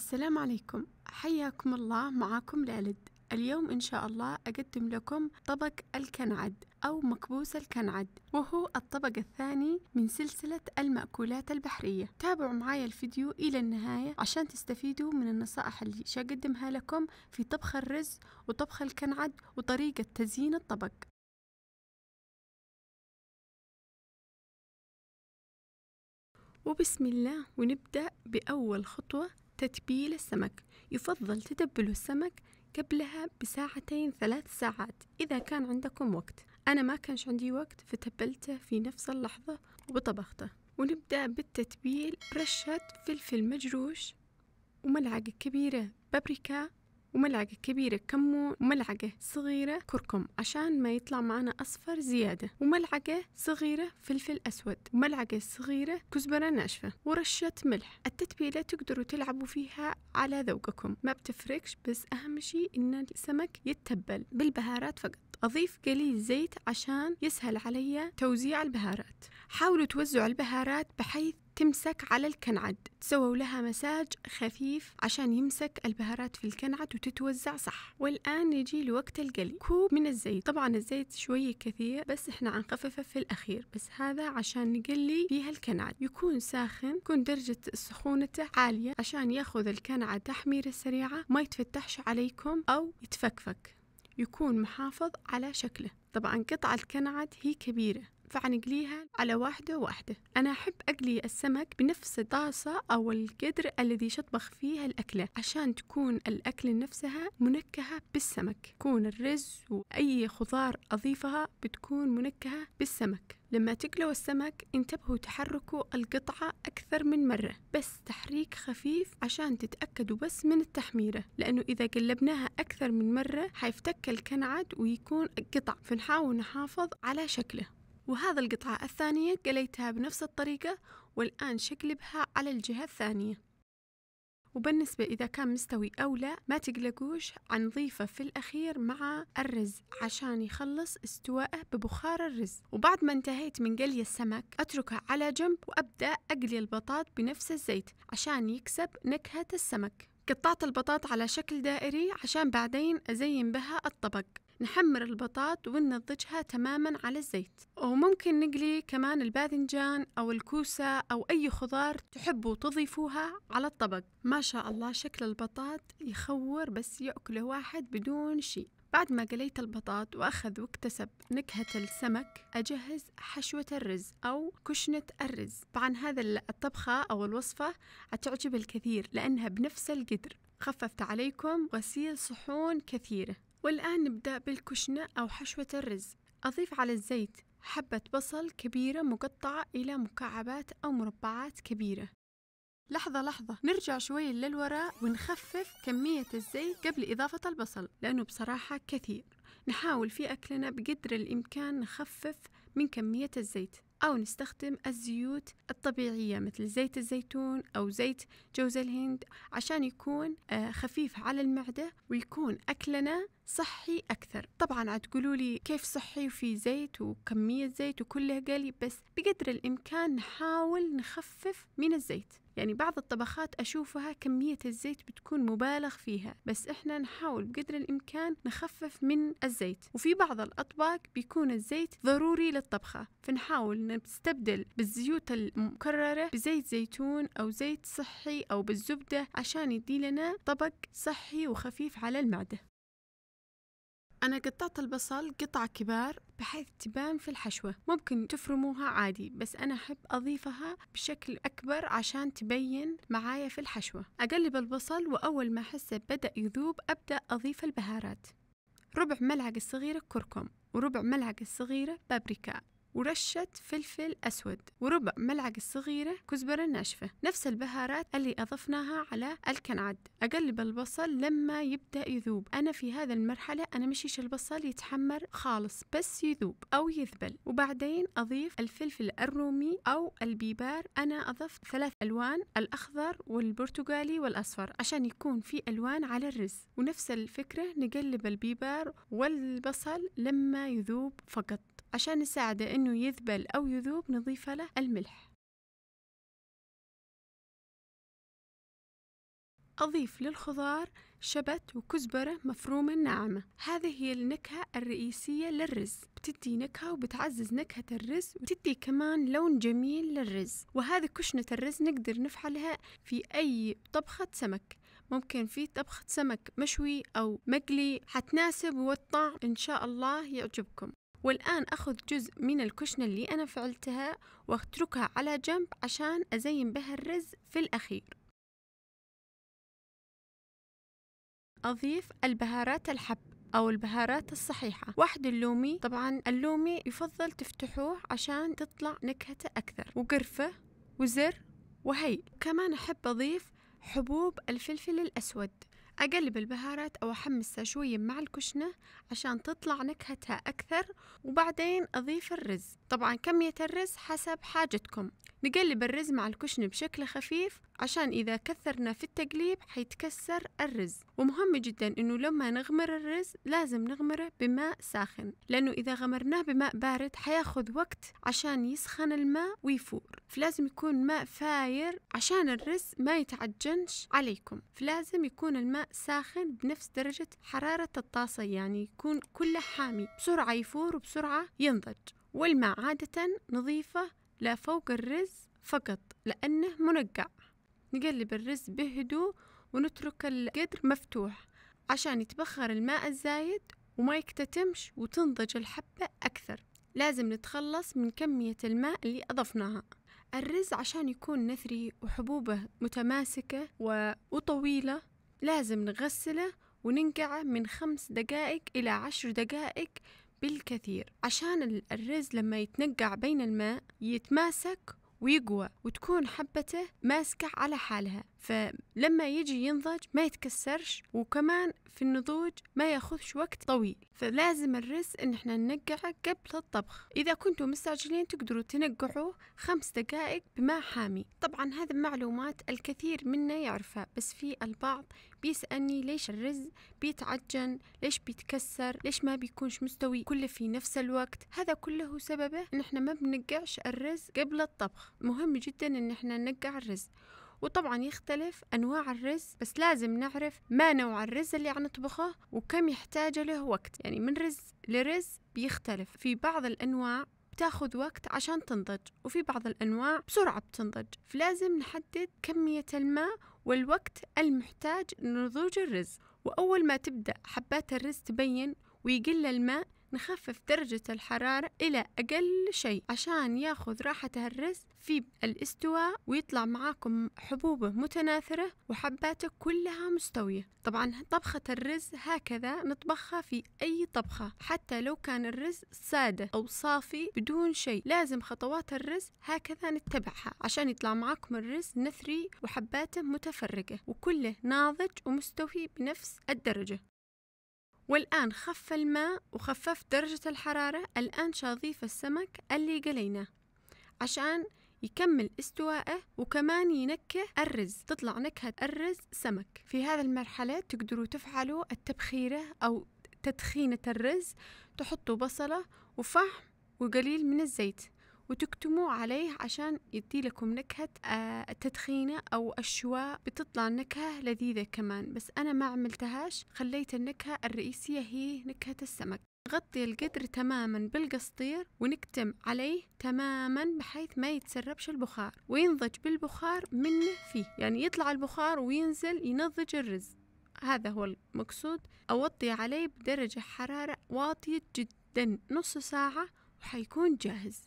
السلام عليكم حياكم الله معاكم لالد اليوم إن شاء الله أقدم لكم طبق الكنعد أو مكبوس الكنعد وهو الطبق الثاني من سلسلة المأكولات البحرية تابعوا معايا الفيديو إلى النهاية عشان تستفيدوا من النصائح اللي شقدمها لكم في طبخ الرز وطبخ الكنعد وطريقة تزيين الطبق وبسم الله ونبدأ بأول خطوة تتبيل السمك يفضل تتبلوا السمك قبلها بساعتين ثلاث ساعات إذا كان عندكم وقت أنا ما كانش عندي وقت فتبلته في نفس اللحظة وطبخته ونبدأ بالتتبيل رشة فلفل مجروش وملعقة كبيرة بابريكا وملعقة كبيرة كمون وملعقة صغيرة كركم عشان ما يطلع معنا أصفر زيادة وملعقة صغيرة فلفل أسود وملعقة صغيرة كزبرة ناشفة ورشة ملح التتبيلة تقدروا تلعبوا فيها على ذوقكم ما بتفرقش بس أهم شيء إن السمك يتبل بالبهارات فقط أضيف قليل زيت عشان يسهل علي توزيع البهارات حاولوا توزعوا البهارات بحيث تمسك على الكنعد تسووا لها مساج خفيف عشان يمسك البهارات في الكنعد وتتوزع صح والآن نجي لوقت القلي كوب من الزيت طبعا الزيت شوية كثير بس احنا عنخففه في الأخير بس هذا عشان نقلي فيها الكنعد يكون ساخن يكون درجة سخونته عالية عشان ياخذ الكنعد تحميرة سريعة ما يتفتحش عليكم أو يتفكفك يكون محافظ على شكله طبعا قطع الكنعد هي كبيرة فعنقليها على واحدة واحدة أنا أحب أقلي السمك بنفس الطاسة أو القدر الذي شطبخ فيها الأكلة عشان تكون الأكلة نفسها منكهة بالسمك يكون الرز وأي خضار أضيفها بتكون منكهة بالسمك لما تقلوا السمك انتبهوا تحركوا القطعة أكثر من مرة بس تحريك خفيف عشان تتأكدوا بس من التحميرة لأنه إذا قلبناها أكثر من مرة حيفتك الكنعد ويكون قطع فنحاول نحافظ على شكله وهذا القطعة الثانية قليتها بنفس الطريقة والآن شقلبها على الجهة الثانية وبالنسبة إذا كان مستوي أو لا ما تقلقوش عن ضيفة في الأخير مع الرز عشان يخلص استوائه ببخار الرز وبعد ما انتهيت من قلي السمك أتركه على جنب وأبدأ أقلي البطاط بنفس الزيت عشان يكسب نكهة السمك قطعت البطاط على شكل دائري عشان بعدين أزين بها الطبق نحمر البطاط وننضجها تماما على الزيت وممكن نقلي كمان الباذنجان أو الكوسة أو أي خضار تحبوا تضيفوها على الطبق ما شاء الله شكل البطاط يخور بس يأكله واحد بدون شيء بعد ما قليت البطاط وأخذ واكتسب نكهة السمك أجهز حشوة الرز أو كشنة الرز طبعا هذا الطبخة أو الوصفة هتعجب الكثير لأنها بنفس القدر خففت عليكم غسيل صحون كثيرة والآن نبدأ بالكشنة أو حشوة الرز أضيف على الزيت حبة بصل كبيرة مقطعة إلى مكعبات أو مربعات كبيرة لحظة لحظة نرجع شوي للوراء ونخفف كمية الزيت قبل إضافة البصل لأنه بصراحة كثير نحاول في أكلنا بقدر الإمكان نخفف من كمية الزيت أو نستخدم الزيوت الطبيعية مثل زيت الزيتون أو زيت جوز الهند عشان يكون آه، خفيف على المعدة ويكون أكلنا صحي أكثر طبعا عتقولوا لي كيف صحي وفي زيت وكمية زيت وكلها قلي بس بقدر الإمكان نحاول نخفف من الزيت يعني بعض الطبخات أشوفها كمية الزيت بتكون مبالغ فيها بس إحنا نحاول بقدر الإمكان نخفف من الزيت وفي بعض الأطباق بيكون الزيت ضروري للطبخة فنحاول نستبدل بالزيوت المكررة بزيت زيتون أو زيت صحي أو بالزبدة عشان يدي لنا طبق صحي وخفيف على المعدة أنا قطعت البصل قطع كبار بحيث تبان في الحشوة ممكن تفرموها عادي بس أنا أحب أضيفها بشكل أكبر عشان تبين معايا في الحشوة أقلب البصل وأول ما أحسه بدأ يذوب أبدأ أضيف البهارات ربع ملعقة صغيرة كركم وربع ملعقة صغيرة بابريكا ورشة فلفل أسود وربع ملعقة صغيرة كزبرة ناشفة نفس البهارات اللي أضفناها على الكنعد أقلب البصل لما يبدأ يذوب أنا في هذا المرحلة أنا مشيش البصل يتحمر خالص بس يذوب أو يذبل وبعدين أضيف الفلفل الرومي أو البيبار أنا أضفت ثلاث ألوان الأخضر والبرتقالي والأصفر عشان يكون في ألوان على الرز ونفس الفكرة نقلب البيبار والبصل لما يذوب فقط عشان نساعده إنه يذبل أو يذوب نضيف له الملح أضيف للخضار شبت وكزبرة مفرومة ناعمة هذه هي النكهة الرئيسية للرز بتدي نكهة وبتعزز نكهة الرز وتدي كمان لون جميل للرز وهذه كشنة الرز نقدر نفعلها في أي طبخة سمك ممكن في طبخة سمك مشوي أو مقلي حتناسب والطعم إن شاء الله يعجبكم والآن أخذ جزء من الكشنة اللي أنا فعلتها وأتركها على جنب عشان أزين بها الرز في الأخير أضيف البهارات الحب أو البهارات الصحيحة واحد اللومي طبعا اللومي يفضل تفتحوه عشان تطلع نكهته أكثر وقرفة وزر وهيل كمان أحب أضيف حبوب الفلفل الأسود أقلب البهارات أو أحمسها شوية مع الكشنة عشان تطلع نكهتها أكثر وبعدين أضيف الرز طبعا كمية الرز حسب حاجتكم نقلب الرز مع الكشن بشكل خفيف عشان إذا كثرنا في التقليب حيتكسر الرز ومهم جدا أنه لما نغمر الرز لازم نغمره بماء ساخن لأنه إذا غمرناه بماء بارد حياخذ وقت عشان يسخن الماء ويفور فلازم يكون ماء فاير عشان الرز ما يتعجنش عليكم فلازم يكون الماء ساخن بنفس درجة حرارة الطاسة يعني يكون كله حامي بسرعة يفور وبسرعة ينضج والماء عادة نظيفة لا فوق الرز فقط لأنه منقع نقلب الرز بهدوء ونترك القدر مفتوح عشان يتبخر الماء الزايد وما يكتتمش وتنضج الحبة أكثر لازم نتخلص من كمية الماء اللي أضفناها الرز عشان يكون نثري وحبوبه متماسكة وطويلة لازم نغسله وننقعه من خمس دقائق إلى عشر دقائق بالكثير عشان الرز لما يتنقع بين الماء يتماسك ويقوى وتكون حبته ماسكة على حالها فلما يجي ينضج ما يتكسرش وكمان في النضوج ما ياخذش وقت طويل فلازم الرز ان احنا ننقعه قبل الطبخ اذا كنتم مستعجلين تقدروا تنقعوه خمس دقائق بماء حامي طبعا هذه معلومات الكثير منا يعرفها بس في البعض بيسألني ليش الرز بيتعجن ليش بيتكسر ليش ما بيكونش مستوي كله في نفس الوقت هذا كله سببه ان احنا ما بنقعش الرز قبل الطبخ مهم جدا ان احنا ننقع الرز وطبعا يختلف أنواع الرز بس لازم نعرف ما نوع الرز اللي نطبخه وكم يحتاج له وقت يعني من رز لرز بيختلف في بعض الأنواع بتاخذ وقت عشان تنضج وفي بعض الأنواع بسرعة بتنضج فلازم نحدد كمية الماء والوقت المحتاج لنضوج الرز وأول ما تبدأ حبات الرز تبين ويقل الماء نخفف درجة الحرارة إلى أقل شيء عشان ياخذ راحته الرز في الاستواء ويطلع معاكم حبوبة متناثرة وحباته كلها مستوية طبعا طبخة الرز هكذا نطبخها في أي طبخة حتى لو كان الرز سادة أو صافي بدون شيء لازم خطوات الرز هكذا نتبعها عشان يطلع معاكم الرز نثري وحباته متفرقة وكله ناضج ومستوي بنفس الدرجة والآن خف الماء وخففت درجة الحرارة الآن شاضيف السمك اللي قليناه عشان يكمل استوائه وكمان ينكه الرز تطلع نكهة الرز سمك في هذا المرحلة تقدروا تفعلوا التبخيرة أو تدخينة الرز تحطوا بصلة وفحم وقليل من الزيت وتكتموه عليه عشان يدي لكم نكهة آه، التدخينة أو الشواء بتطلع نكهة لذيذة كمان بس أنا ما عملتهاش خليت النكهة الرئيسية هي نكهة السمك نغطي القدر تماما بالقصدير ونكتم عليه تماما بحيث ما يتسربش البخار وينضج بالبخار منه فيه يعني يطلع البخار وينزل ينضج الرز هذا هو المقصود أوطي عليه بدرجة حرارة واطية جدا نص ساعة وحيكون جاهز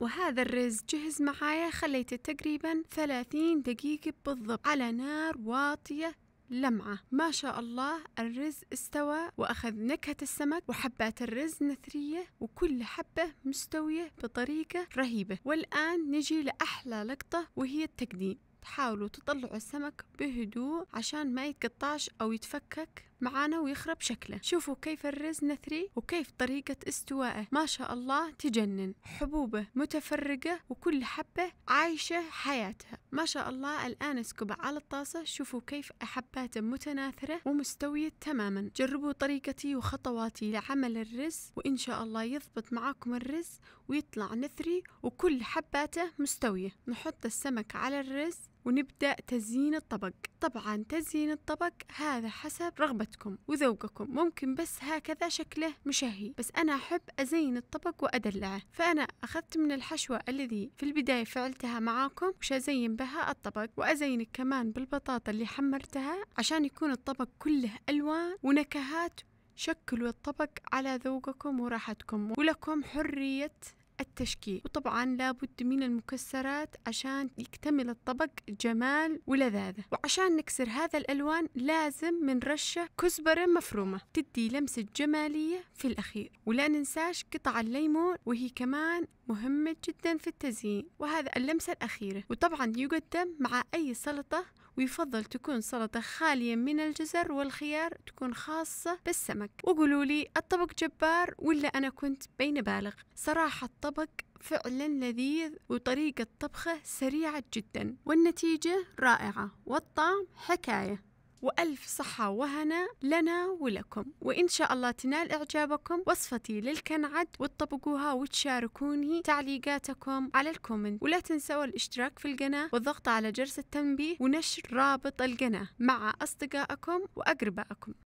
وهذا الرز جهز معايا خليته تقريبا ثلاثين دقيقة بالضبط على نار واطية لمعة ما شاء الله الرز استوى وأخذ نكهة السمك وحبات الرز نثرية وكل حبة مستوية بطريقة رهيبة والآن نجي لأحلى لقطة وهي التقديم حاولوا تطلعوا السمك بهدوء عشان ما يتقطعش أو يتفكك معانا ويخرب شكله شوفوا كيف الرز نثري وكيف طريقة استوائه ما شاء الله تجنن حبوبة متفرقة وكل حبة عايشة حياتها ما شاء الله الآن اسكبه على الطاسة شوفوا كيف حباته متناثرة ومستوية تماما جربوا طريقتي وخطواتي لعمل الرز وإن شاء الله يضبط معاكم الرز ويطلع نثري وكل حباته مستوية نحط السمك على الرز ونبدأ تزيين الطبق طبعا تزيين الطبق هذا حسب رغبتكم وذوقكم ممكن بس هكذا شكله مشهي بس أنا أحب أزين الطبق وأدلعه فأنا أخذت من الحشوة الذي في البداية فعلتها معاكم وش أزين بها الطبق وأزينك كمان بالبطاطا اللي حمرتها عشان يكون الطبق كله ألوان ونكهات شكلوا الطبق على ذوقكم وراحتكم ولكم حرية التشكيل وطبعا لابد من المكسرات عشان يكتمل الطبق جمال ولذاذة وعشان نكسر هذا الألوان لازم من رشة كزبرة مفرومة تدي لمسة جمالية في الأخير ولا ننساش قطع الليمون وهي كمان مهمة جدا في التزيين وهذا اللمسة الأخيرة وطبعا يقدم مع أي سلطة ويفضل تكون سلطة خالية من الجزر والخيار تكون خاصة بالسمك وقولوا لي الطبق جبار ولا أنا كنت بين بالغ صراحة الطبق فعلا لذيذ وطريقة طبخه سريعة جدا والنتيجة رائعة والطعم حكاية وألف صحة وهنا لنا ولكم وإن شاء الله تنال إعجابكم وصفتي للكنعد وتطبقوها وتشاركوني تعليقاتكم على الكومنت ولا تنسوا الاشتراك في القناة والضغط على جرس التنبيه ونشر رابط القناة مع أصدقائكم وأقربائكم